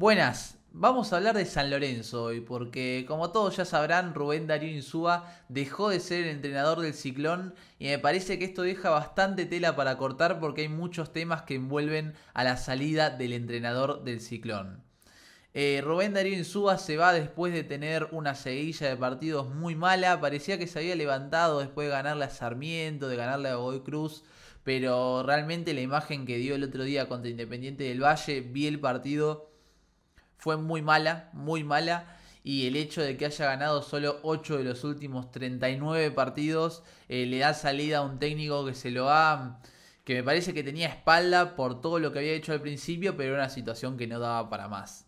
Buenas, vamos a hablar de San Lorenzo hoy, porque como todos ya sabrán, Rubén Darío Insúa dejó de ser el entrenador del Ciclón y me parece que esto deja bastante tela para cortar porque hay muchos temas que envuelven a la salida del entrenador del Ciclón. Eh, Rubén Darío Insúa se va después de tener una seguilla de partidos muy mala, parecía que se había levantado después de ganarle a Sarmiento, de ganarle a Godoy Cruz, pero realmente la imagen que dio el otro día contra Independiente del Valle, vi el partido fue muy mala, muy mala. Y el hecho de que haya ganado solo 8 de los últimos 39 partidos eh, le da salida a un técnico que se lo ha. que me parece que tenía espalda por todo lo que había hecho al principio, pero era una situación que no daba para más.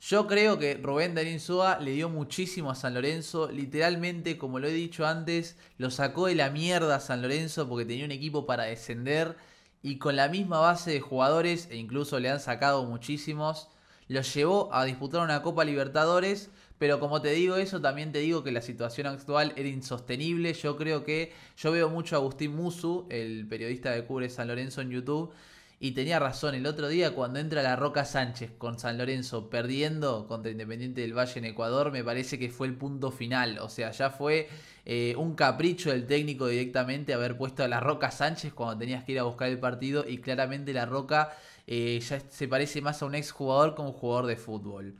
Yo creo que Rubén Darín Sua le dio muchísimo a San Lorenzo. Literalmente, como lo he dicho antes, lo sacó de la mierda a San Lorenzo porque tenía un equipo para descender y con la misma base de jugadores, e incluso le han sacado muchísimos, los llevó a disputar una Copa Libertadores. Pero como te digo eso, también te digo que la situación actual era insostenible. Yo creo que yo veo mucho a Agustín Musu, el periodista de cubre San Lorenzo en YouTube, y tenía razón, el otro día cuando entra la Roca Sánchez con San Lorenzo perdiendo contra Independiente del Valle en Ecuador, me parece que fue el punto final. O sea, ya fue eh, un capricho del técnico directamente haber puesto a la Roca Sánchez cuando tenías que ir a buscar el partido y claramente la Roca eh, ya se parece más a un exjugador que a un jugador de fútbol.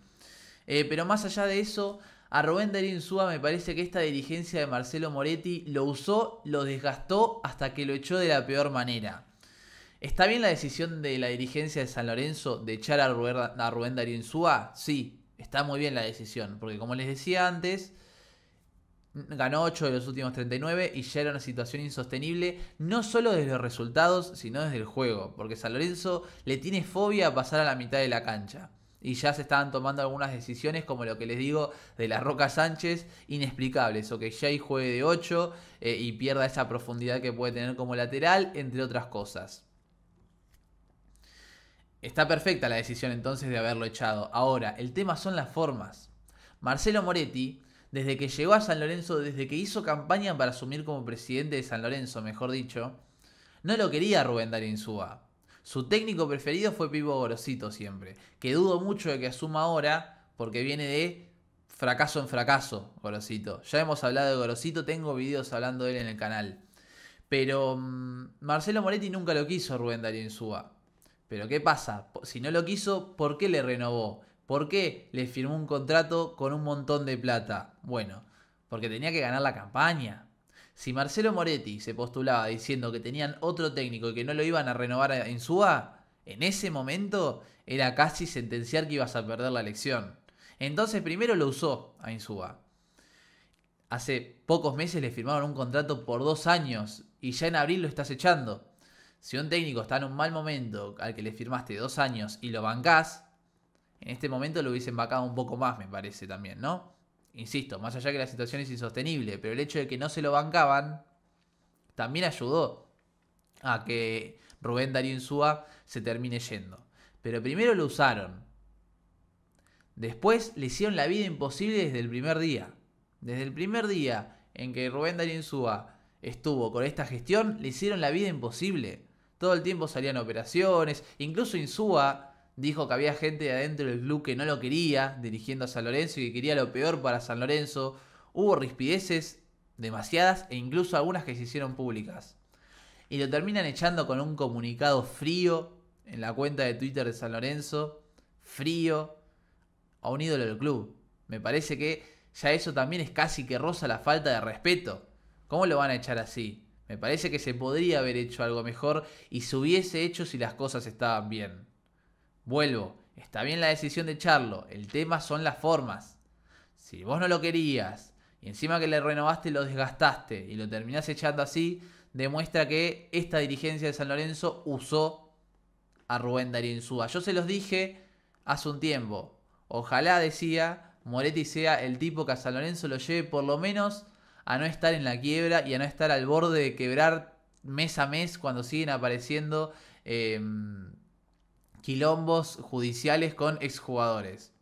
Eh, pero más allá de eso, a Rubén Darín Súa me parece que esta dirigencia de Marcelo Moretti lo usó, lo desgastó hasta que lo echó de la peor manera. ¿Está bien la decisión de la dirigencia de San Lorenzo de echar a Rubén, a Rubén Sí, está muy bien la decisión, porque como les decía antes, ganó 8 de los últimos 39 y ya era una situación insostenible, no solo desde los resultados, sino desde el juego, porque San Lorenzo le tiene fobia a pasar a la mitad de la cancha. Y ya se estaban tomando algunas decisiones, como lo que les digo de la Roca Sánchez, inexplicables. O que Jay juegue de 8 eh, y pierda esa profundidad que puede tener como lateral, entre otras cosas. Está perfecta la decisión entonces de haberlo echado. Ahora, el tema son las formas. Marcelo Moretti, desde que llegó a San Lorenzo, desde que hizo campaña para asumir como presidente de San Lorenzo, mejor dicho, no lo quería Rubén Darín Suba. Su técnico preferido fue Pivo Gorosito siempre, que dudo mucho de que asuma ahora porque viene de fracaso en fracaso, Gorosito. Ya hemos hablado de Gorosito, tengo videos hablando de él en el canal. Pero mm, Marcelo Moretti nunca lo quiso Rubén Darín Suba. Pero ¿qué pasa? Si no lo quiso, ¿por qué le renovó? ¿Por qué le firmó un contrato con un montón de plata? Bueno, porque tenía que ganar la campaña. Si Marcelo Moretti se postulaba diciendo que tenían otro técnico y que no lo iban a renovar en sua en ese momento era casi sentenciar que ibas a perder la elección. Entonces primero lo usó a Insúa. Hace pocos meses le firmaron un contrato por dos años y ya en abril lo estás echando. Si un técnico está en un mal momento al que le firmaste dos años y lo bancás, en este momento lo hubiesen bancado un poco más, me parece también, ¿no? Insisto, más allá que la situación es insostenible, pero el hecho de que no se lo bancaban también ayudó a que Rubén Darín Insúa se termine yendo. Pero primero lo usaron. Después le hicieron la vida imposible desde el primer día. Desde el primer día en que Rubén Darín Insúa estuvo con esta gestión, le hicieron la vida imposible. Todo el tiempo salían operaciones. Incluso Insúa dijo que había gente de adentro del club que no lo quería, dirigiendo a San Lorenzo y que quería lo peor para San Lorenzo. Hubo rispideces demasiadas e incluso algunas que se hicieron públicas. Y lo terminan echando con un comunicado frío en la cuenta de Twitter de San Lorenzo, frío, a un ídolo del club. Me parece que ya eso también es casi que roza la falta de respeto. ¿Cómo lo van a echar así? Me parece que se podría haber hecho algo mejor y se hubiese hecho si las cosas estaban bien. Vuelvo, está bien la decisión de echarlo. el tema son las formas. Si vos no lo querías y encima que le renovaste lo desgastaste y lo terminás echando así, demuestra que esta dirigencia de San Lorenzo usó a Rubén Darío Insúa. Yo se los dije hace un tiempo. Ojalá, decía, Moretti sea el tipo que a San Lorenzo lo lleve por lo menos a no estar en la quiebra y a no estar al borde de quebrar mes a mes cuando siguen apareciendo em, quilombos judiciales con exjugadores.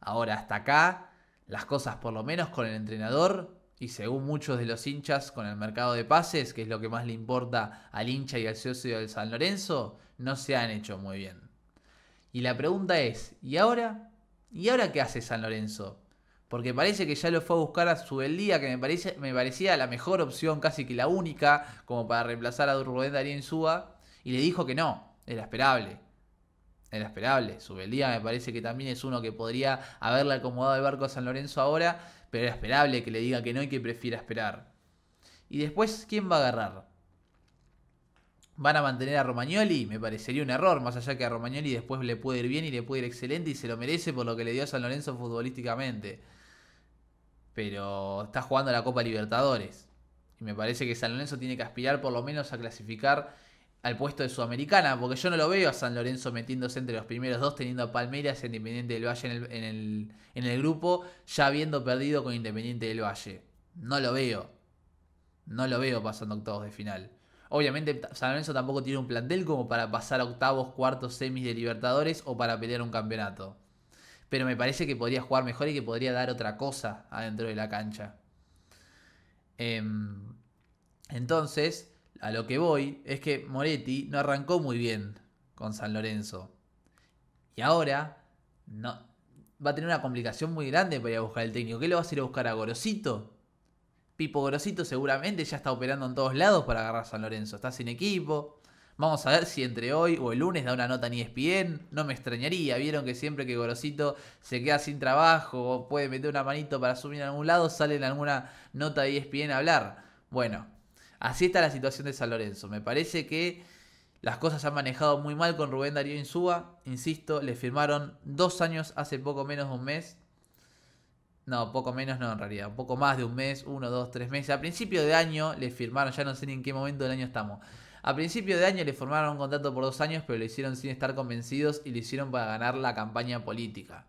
Ahora, hasta acá, las cosas por lo menos con el entrenador y según muchos de los hinchas con el mercado de pases, que es lo que más le importa al hincha y al socio del San Lorenzo, no se han hecho muy bien. Y la pregunta es, ¿y ahora? ¿Y ahora qué hace San Lorenzo? Porque parece que ya lo fue a buscar a su que me, parece, me parecía la mejor opción, casi que la única, como para reemplazar a Rubén en suba, Y le dijo que no, era esperable. Era esperable. Subeldía me parece que también es uno que podría haberle acomodado el barco a San Lorenzo ahora, pero era esperable que le diga que no y que prefiera esperar. Y después, ¿quién va a agarrar? ¿Van a mantener a Romagnoli? Me parecería un error, más allá que a Romagnoli después le puede ir bien y le puede ir excelente y se lo merece por lo que le dio a San Lorenzo futbolísticamente pero está jugando la Copa Libertadores. Y me parece que San Lorenzo tiene que aspirar por lo menos a clasificar al puesto de Sudamericana, porque yo no lo veo a San Lorenzo metiéndose entre los primeros dos, teniendo a Palmeiras e Independiente del Valle en el, grupo, ya habiendo perdido con Independiente del Valle. No lo veo. No lo veo pasando octavos de final. Obviamente San Lorenzo tampoco tiene un plantel como para pasar octavos, cuartos, semis de Libertadores o para pelear un campeonato pero me parece que podría jugar mejor y que podría dar otra cosa adentro de la cancha. Em, entonces, a lo que voy es que Moretti no arrancó muy bien con San Lorenzo. Y ahora no, va a tener una complicación muy grande para ir a buscar el técnico. ¿Qué lo va a ir a buscar a Gorosito? Pipo Gorosito seguramente ya está operando en todos lados para agarrar a San Lorenzo. Está sin equipo. Vamos a ver si entre hoy o el lunes da una nota en ESPN. No me extrañaría. Vieron que siempre que Gorosito se queda sin trabajo o puede meter una manito para subir a algún lado, sale en alguna nota de ESPN a hablar. Bueno, así está la situación de San Lorenzo. Me parece que las cosas han manejado muy mal con Rubén Darío Insúa. Insisto, le firmaron dos años hace poco menos de un mes. No, poco menos no, en realidad. Un poco más de un mes, uno, dos, tres meses. A principio de año le firmaron, ya no sé ni en qué momento del año estamos. A principio de año le formaron un contrato por dos años, pero lo hicieron sin estar convencidos y lo hicieron para ganar la campaña política.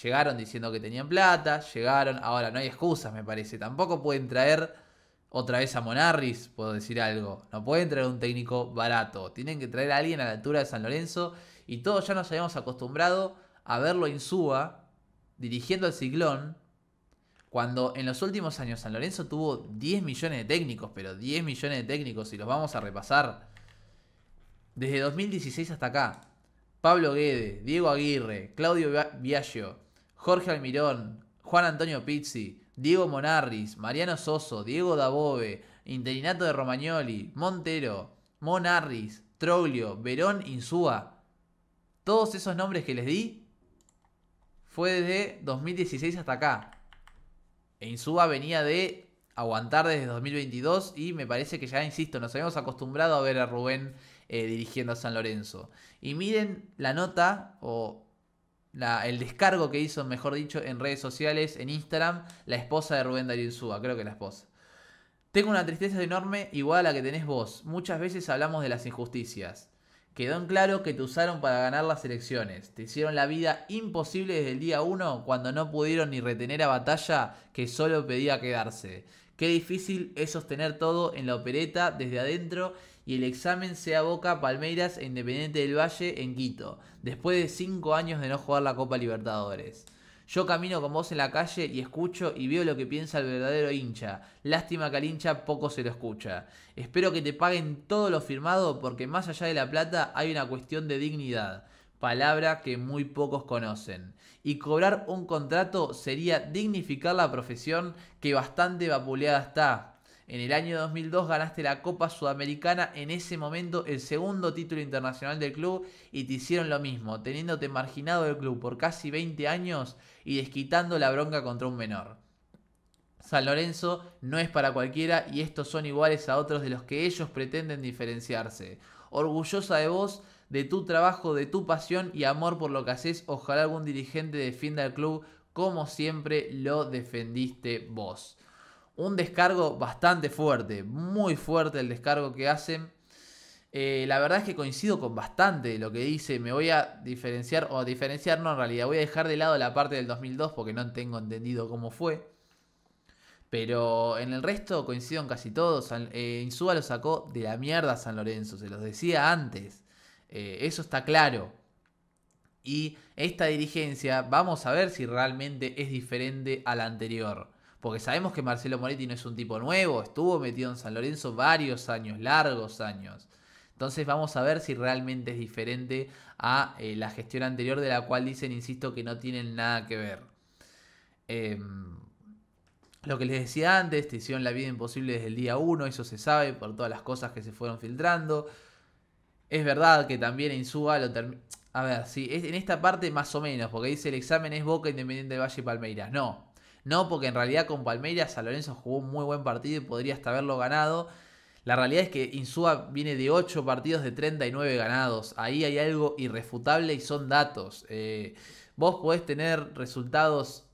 Llegaron diciendo que tenían plata, llegaron, ahora no hay excusas me parece, tampoco pueden traer otra vez a Monarris, puedo decir algo, no pueden traer un técnico barato, tienen que traer a alguien a la altura de San Lorenzo y todos ya nos habíamos acostumbrado a verlo en Suba dirigiendo al ciclón cuando en los últimos años San Lorenzo tuvo 10 millones de técnicos, pero 10 millones de técnicos, y los vamos a repasar, desde 2016 hasta acá, Pablo Guede, Diego Aguirre, Claudio Biagio, Jorge Almirón, Juan Antonio Pizzi, Diego Monarris, Mariano Soso, Diego Dabove, Interinato de Romagnoli, Montero, Monarris, Troglio, Verón, Insúa. Todos esos nombres que les di fue desde 2016 hasta acá. E venía de aguantar desde 2022 y me parece que ya, insisto, nos habíamos acostumbrado a ver a Rubén eh, dirigiendo a San Lorenzo. Y miren la nota o el descargo que hizo, mejor dicho, en redes sociales, en Instagram, la esposa de Rubén Darío Insúa, creo que la esposa. Tengo una tristeza enorme igual a la que tenés vos. Muchas veces hablamos de las injusticias. Quedó en claro que te usaron para ganar las elecciones. Te hicieron la vida imposible desde el día 1 cuando no pudieron ni retener a batalla que solo pedía quedarse. Qué difícil es sostener todo en la opereta desde adentro y el examen sea Boca, Palmeiras e Independiente del Valle en Quito, después de 5 años de no jugar la Copa Libertadores. Yo camino con vos en la calle y escucho y veo lo que piensa el verdadero hincha. Lástima que al hincha poco se lo escucha. Espero que te paguen todo lo firmado porque más allá de la plata hay una cuestión de dignidad palabra que muy pocos conocen. Y cobrar un contrato sería dignificar la profesión que bastante vapuleada está. En el año 2002 ganaste la Copa Sudamericana, en ese momento el segundo título internacional del club y te hicieron lo mismo, teniéndote marginado del club por casi 20 años y desquitando la bronca contra un menor. San Lorenzo no es para cualquiera y estos son iguales a otros de los que ellos pretenden diferenciarse. Orgullosa de vos, de tu trabajo, de tu pasión y amor por lo que haces, ojalá algún dirigente defienda el club como siempre lo defendiste vos un descargo bastante fuerte, muy fuerte el descargo que hacen. Eh, la verdad es que coincido con bastante lo que dice. Me voy a diferenciar, o diferenciar no en realidad, voy a dejar de lado la parte del 2002 porque no tengo entendido cómo fue. Pero en el resto coincido en casi todos, eh, Insúa lo sacó de la mierda San Lorenzo, se los decía antes. Eh, eso está claro. Y esta dirigencia, vamos a ver si realmente es diferente a la anterior. Porque sabemos que Marcelo Moretti no es un tipo nuevo, estuvo metido en San Lorenzo varios años, largos años. Entonces vamos a ver si realmente es diferente a eh, la gestión anterior de la cual dicen, insisto, que no tienen nada que ver. Em, lo que les decía antes, te hicieron la vida imposible desde el día 1, eso se sabe por todas las cosas que se fueron filtrando. Es verdad que también suba lo terminó... A ver, sí, en esta parte más o menos, porque dice el examen es Boca Independiente de Valle y Palmeiras. No, no, porque en realidad con Palmeiras San Lorenzo jugó un muy buen partido y podría hasta haberlo ganado. La realidad es que Insúa viene de 8 partidos de 39 ganados. Ahí hay algo irrefutable y son datos. Eh, vos podés tener resultados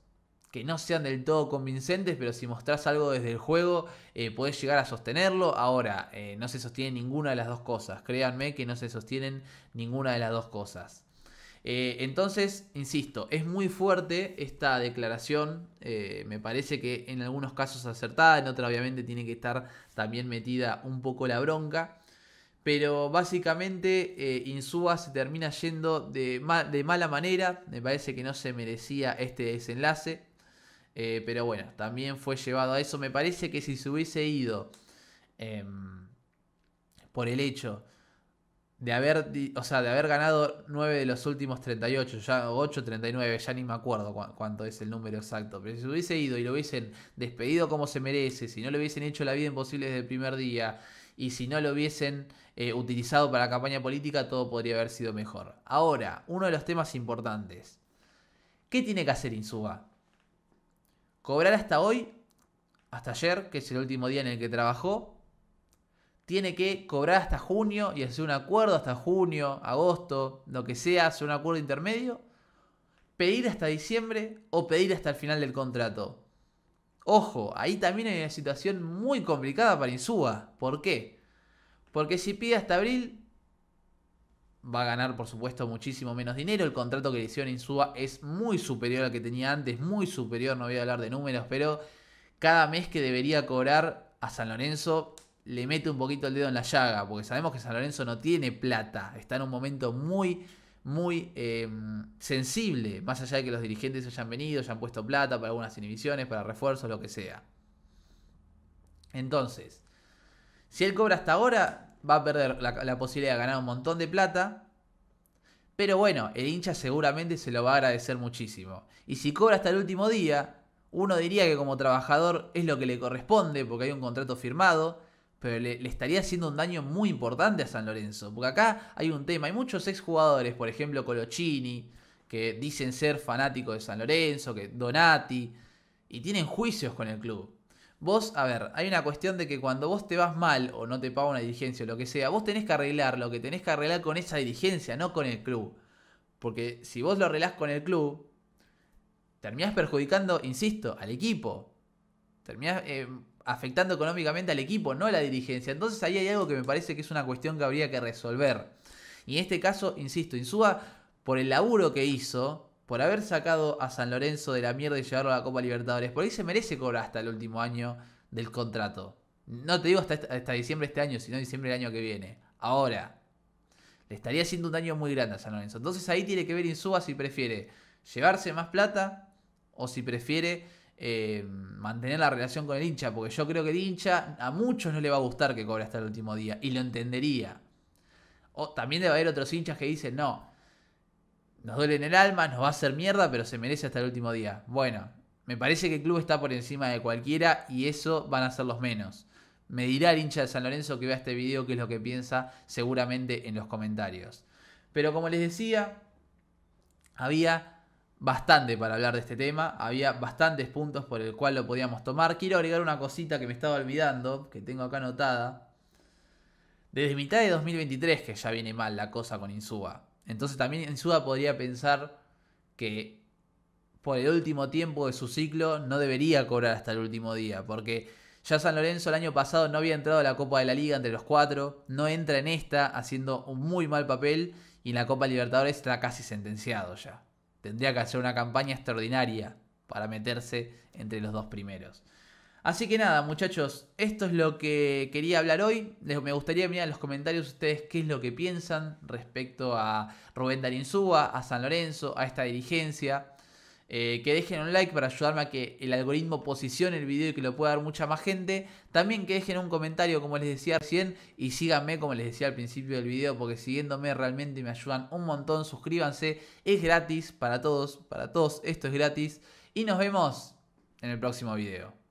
que no sean del todo convincentes, pero si mostrás algo desde el juego, eh, podés llegar a sostenerlo. Ahora, eh, no se sostiene ninguna de las dos cosas. Créanme que no se sostienen ninguna de las dos cosas. Eh, entonces, insisto, es muy fuerte esta declaración, eh, me parece que en algunos casos acertada, en otra obviamente tiene que estar también metida un poco la bronca. Pero básicamente eh, Insúa se termina yendo de, mala manera, me parece que no se merecía este desenlace. Eh, pero bueno, también fue llevado a eso. Me parece que si se hubiese ido em, por el hecho de haber, o sea, de haber ganado 9 de los últimos 38, ya 8, 39, ya ni me acuerdo cuánto es el número exacto, pero si hubiese ido y lo hubiesen despedido como se merece, si no le hubiesen hecho la vida imposible desde el primer día y si no lo hubiesen eh, utilizado para la campaña política, todo podría haber sido mejor. Ahora, uno de los temas importantes. ¿Qué tiene que hacer Insuba? Cobrar hasta hoy, hasta ayer, que es el último día en el que trabajó, tiene que cobrar hasta junio y hacer un acuerdo hasta junio, agosto, lo que sea, hacer un acuerdo intermedio, pedir hasta diciembre o pedir hasta el final del contrato. Ojo, ahí también hay una situación muy complicada para Insúa. ¿Por qué? Porque si pide hasta abril, va a ganar por supuesto muchísimo menos dinero. El contrato que le hicieron Insúa es muy superior al que tenía antes, muy superior, no voy a hablar de números, pero cada mes que debería cobrar a San Lorenzo le mete un poquito el dedo en la llaga, porque sabemos que San Lorenzo no tiene plata, está en un momento muy, muy em, sensible, más allá de que los dirigentes hayan venido, hayan puesto plata para algunas inhibiciones, para refuerzos, lo que sea. Entonces, si él cobra hasta ahora, va a perder la, la posibilidad de ganar un montón de plata, pero bueno, el hincha seguramente se lo va a agradecer muchísimo. Y si cobra hasta el último día, uno diría que como trabajador es lo que le corresponde porque hay un contrato firmado, pero le, estaría haciendo un daño muy importante a San Lorenzo. Porque acá hay un tema, hay muchos exjugadores, por ejemplo Colocini. que dicen ser fanáticos de San Lorenzo, que Donati, y tienen juicios con el club. Vos, a ver, hay una cuestión de que cuando vos te vas mal o no te paga una diligencia. o lo que sea, vos tenés que arreglar lo que tenés que arreglar con esa diligencia. no con el club. Porque si vos lo arreglás con el club, terminás perjudicando, insisto, al equipo. Terminás eh, afectando económicamente al equipo, no a la dirigencia. Entonces ahí hay algo que me parece que es una cuestión que habría que resolver. Y en este caso, insisto, Insúa, por el laburo que hizo, por haber sacado a San Lorenzo de la mierda y llevarlo a la Copa Libertadores, por ahí se merece cobrar hasta el último año del contrato. No te digo hasta, diciembre de este año, sino diciembre del año que viene. Ahora, le estaría haciendo un daño muy grande a San Lorenzo. Entonces ahí tiene que ver Insúa si prefiere llevarse más plata o si prefiere eh, mantener la relación con el hincha, porque yo creo que el hincha a muchos no le va a gustar que cobre hasta el último día, y lo entendería. O, también debe haber otros hinchas que dicen, no, nos duele en el alma, nos va a hacer mierda, pero se merece hasta el último día. Bueno, me parece que el club está por encima de cualquiera y eso van a ser los menos. Me dirá el hincha de San Lorenzo que vea este video qué es lo que piensa seguramente en los comentarios. Pero como les decía, había bastante para hablar de este tema. Había bastantes puntos por el cual lo podíamos tomar. Quiero agregar una cosita que me estaba olvidando, que tengo acá anotada. Desde mitad de 2023 que ya viene mal la cosa con Insúa, Entonces también Insúa podría pensar que por el último tiempo de su ciclo no debería cobrar hasta el último día, porque ya San Lorenzo el año pasado no había entrado a la Copa de la Liga entre los cuatro, no entra en esta haciendo un muy mal papel y en la Copa Libertadores está casi sentenciado ya. Tendría que hacer una campaña extraordinaria para meterse entre los dos primeros. Así que nada, muchachos, esto es lo que quería hablar hoy. me gustaría mirar en los comentarios ustedes qué es lo que piensan respecto a Rubén Darinzúa, a San Lorenzo, a esta dirigencia. Eh, que dejen un like para ayudarme a que el algoritmo posicione el video y que lo pueda dar mucha más gente. También que dejen un comentario como les decía recién y síganme como les decía al principio del video porque siguiéndome realmente me ayudan un montón. Suscríbanse, es gratis para todos, para todos esto es gratis y nos vemos en el próximo video.